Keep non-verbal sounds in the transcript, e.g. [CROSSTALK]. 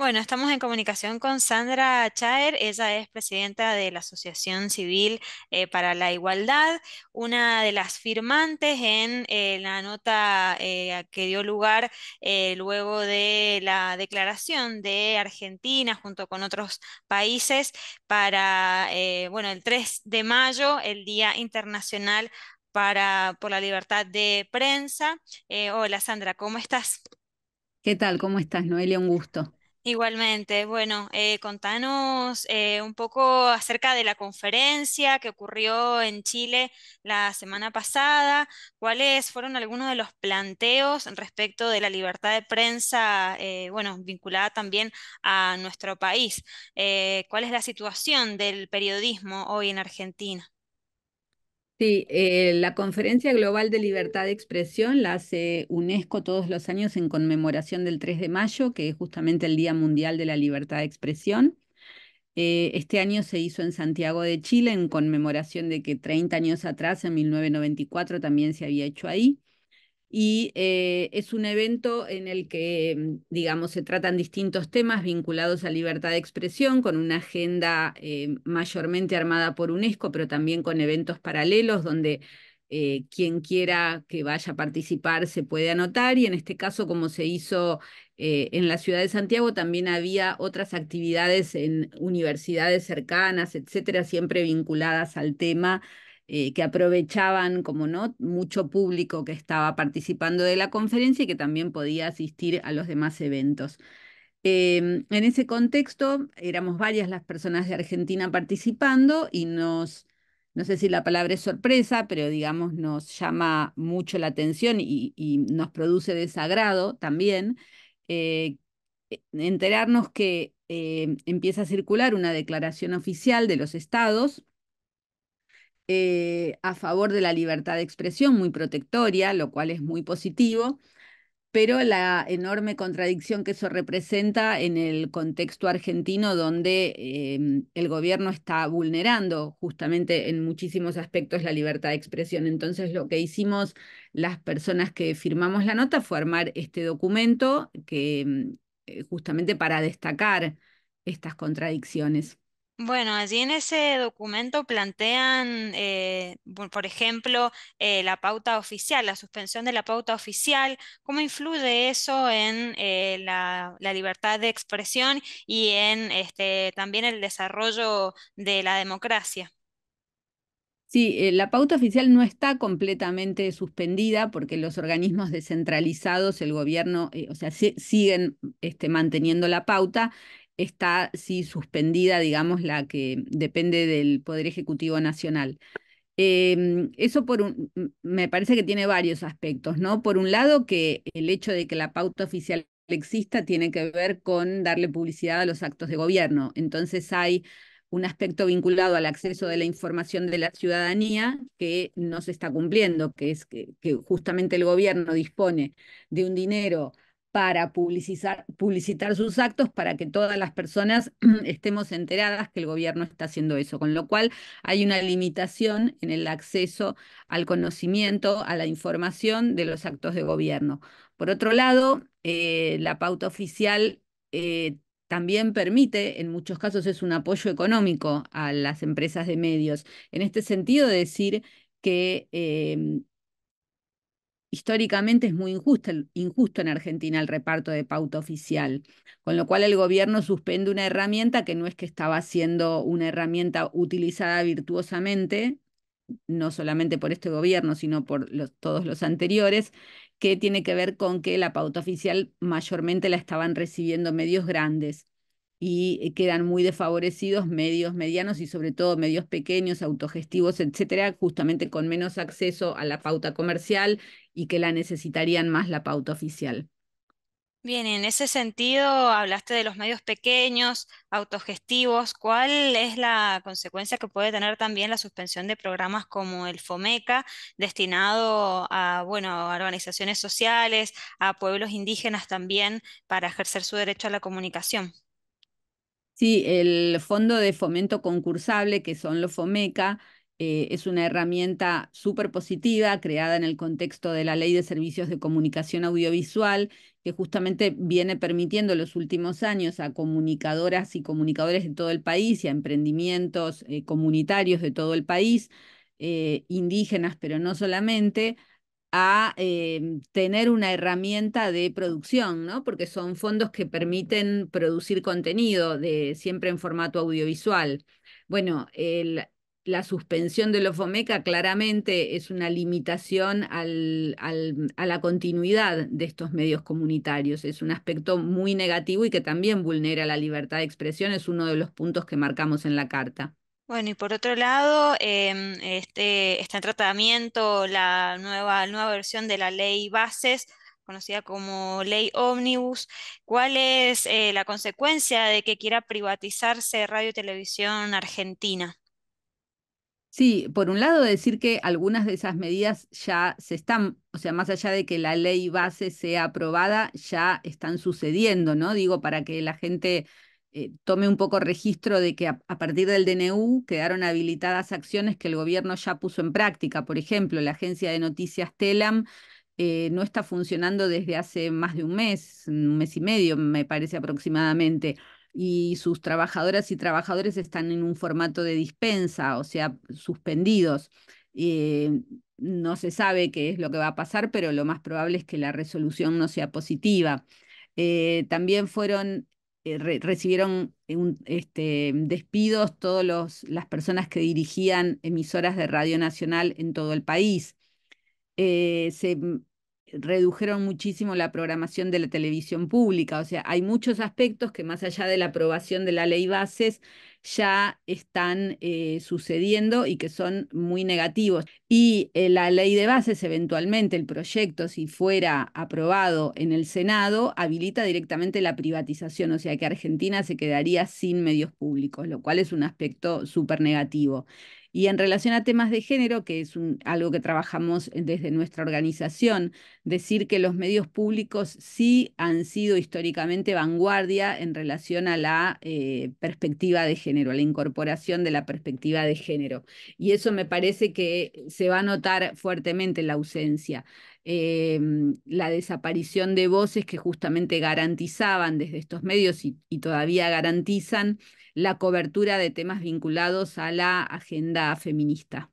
Bueno, estamos en comunicación con Sandra Chaer, ella es presidenta de la Asociación Civil eh, para la Igualdad, una de las firmantes en eh, la nota eh, que dio lugar luego de la declaración de Argentina junto con otros países para, bueno, el 3 de mayo, el Día Internacional para, por la Libertad de Prensa. hola Sandra, ¿cómo estás? ¿Qué tal? ¿Cómo estás, Noelia? Un gusto. Igualmente, bueno, eh, contanos eh, un poco acerca de la conferencia que ocurrió en Chile la semana pasada, cuáles fueron algunos de los planteos respecto de la libertad de prensa, eh, bueno, vinculada también a nuestro país, cuál es la situación del periodismo hoy en Argentina. Sí, eh, la Conferencia Global de Libertad de Expresión la hace UNESCO todos los años en conmemoración del 3 de mayo, que es justamente el Día Mundial de la Libertad de Expresión. Eh, este año se hizo en Santiago de Chile en conmemoración de que 30 años atrás, en 1994, también se había hecho ahí y eh, es un evento en el que, mm, digamos, se tratan distintos temas vinculados a libertad de expresión, con una agenda eh, mayormente armada por UNESCO, pero también con eventos paralelos donde eh, quien quiera que vaya a participar se puede anotar y en este caso, como se hizo en la ciudad de Santiago, también había otras actividades en universidades cercanas, etcétera, siempre vinculadas al tema eh, que aprovechaban, como no, mucho público que estaba participando de la conferencia y que también podía asistir a los demás eventos. Em, en ese contexto, éramos varias las personas de Argentina participando y nos, no sé si la palabra es sorpresa, pero digamos nos llama mucho la atención y, nos produce desagrado también eh, enterarnos que em, empieza a circular una declaración oficial de los estados eh, a favor de la libertad de expresión, muy protectoria, lo cual es muy positivo, pero la enorme contradicción que eso representa en el contexto argentino donde em, el gobierno está vulnerando justamente en muchísimos aspectos la libertad de expresión. Entonces lo que hicimos las personas que firmamos la nota fue armar este documento que em, eh, justamente para destacar estas contradicciones. Bueno, allí en ese documento plantean, eh, por ejemplo, eh, la pauta oficial, la suspensión de la pauta oficial, cómo influye eso en eh, la, libertad de expresión y en este, también el desarrollo de la democracia. Sí, la pauta oficial no está completamente suspendida porque los organismos descentralizados, el gobierno, o sea, siguen este, manteniendo la pauta está sí suspendida, digamos, la que depende del Poder Ejecutivo Nacional. Em, eso por me parece que tiene varios aspectos, ¿no? Por un lado, que el hecho de que la pauta oficial exista tiene que ver con darle publicidad a los actos de gobierno. Entonces hay un aspecto vinculado al acceso de la información de la ciudadanía que no se está cumpliendo, que es que justamente el gobierno dispone de un dinero para publicitar, sus actos, para que todas las personas [CLEARS THROAT] estemos enteradas que el gobierno está haciendo eso. Con lo cual hay una limitación en el acceso al conocimiento, a la información de los actos de gobierno. Por otro lado, eh, la pauta oficial... Eh, también permite, en muchos casos es un apoyo económico a las empresas de medios. En este sentido, decir que em, históricamente es muy injusto, injusto en Argentina el reparto de pauta oficial, con lo cual el gobierno suspende una herramienta que no es que estaba siendo una herramienta utilizada virtuosamente, no solamente por este gobierno, sino por todos los anteriores, que tiene que ver con que la pauta oficial mayormente la estaban recibiendo medios grandes y quedan muy desfavorecidos medios medianos y sobre todo medios pequeños, autogestivos, etcétera, justamente con menos acceso a la pauta comercial y que la necesitarían más la pauta oficial. Bien, en ese sentido hablaste de los medios pequeños, autogestivos. ¿Cuál es la consecuencia que puede tener también la suspensión de programas como el FOMECA, destinado a, bueno, a organizaciones sociales, a pueblos indígenas también, para ejercer su derecho a la comunicación? Sí, el Fondo de Fomento Concursable, que son los FOMECA, eh, es una herramienta súper positiva creada en el contexto de la Ley de Servicios de Comunicación Audiovisual, que justamente viene permitiendo los últimos años a comunicadoras y comunicadores de todo el país y a emprendimientos eh, comunitarios de todo el país, eh, indígenas, pero no solamente, a em, tener una herramienta de producción, Porque son fondos que permiten producir contenido de, siempre en formato audiovisual. Bueno, la suspensión de los FOMECA claramente es una limitación a la continuidad de estos medios comunitarios. Es un aspecto muy negativo y que también vulnera la libertad de expresión. Es uno de los puntos que marcamos en la carta. Bueno, y por otro lado, em, este, está en tratamiento la nueva, nueva versión de la ley bases, conocida como ley ómnibus. ¿Cuál es eh, la consecuencia de que quiera privatizarse radio y televisión argentina? Sí, por un lado decir que algunas de esas medidas ya se están, o sea, más allá de que la ley base sea aprobada, ya están sucediendo, ¿no? Digo, para que la gente eh, tome un poco registro de que a, partir del DNU quedaron habilitadas acciones que el gobierno ya puso en práctica. Por ejemplo, la agencia de noticias Telam eh, no está funcionando desde hace más de un mes, un mes y medio me parece aproximadamente y sus trabajadoras y trabajadores están en un formato de dispensa, o sea, suspendidos. Eh, no se sabe qué es lo que va a pasar, pero lo más probable es que la resolución no sea positiva. también fueron eh, recibieron eh, este, despidos todas las personas que dirigían emisoras de Radio Nacional en todo el país. Eh, se redujeron muchísimo la programación de la televisión pública. O sea, hay muchos aspectos que más allá de la aprobación de la ley bases, ya están eh, sucediendo y que son muy negativos. Y eh, la ley de bases, eventualmente, el proyecto, si fuera aprobado en el Senado, habilita directamente la privatización, o sea que Argentina se quedaría sin medios públicos, lo cual es un aspecto súper negativo. Y en relación a temas de género, que es algo que trabajamos desde nuestra organización, decir que los medios públicos sí han sido históricamente vanguardia en relación a la eh, perspectiva de género, a la incorporación de la perspectiva de género. Y eso me parece que se va a notar fuertemente en la ausencia. Em, la desaparición de voces que justamente garantizaban desde estos medios y, todavía garantizan la cobertura de temas vinculados a la agenda feminista.